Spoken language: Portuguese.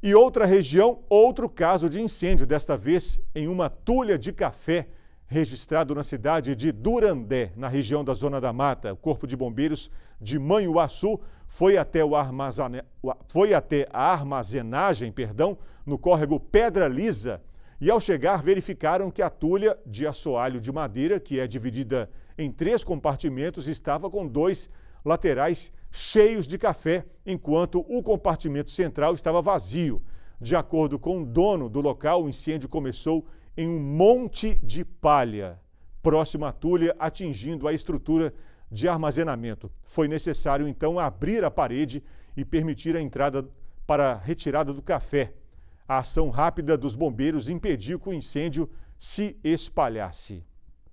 E outra região, outro caso de incêndio, desta vez em uma tulha de café, registrado na cidade de Durandé, na região da Zona da Mata. O Corpo de Bombeiros de Manhuaçu foi até, o foi até a armazenagem perdão, no córrego Pedra Lisa e, ao chegar, verificaram que a tulha de assoalho de madeira, que é dividida em três compartimentos, estava com dois laterais cheios de café, enquanto o compartimento central estava vazio. De acordo com o dono do local, o incêndio começou em um monte de palha, próximo à tulha, atingindo a estrutura de armazenamento. Foi necessário, então, abrir a parede e permitir a entrada para a retirada do café. A ação rápida dos bombeiros impediu que o incêndio se espalhasse.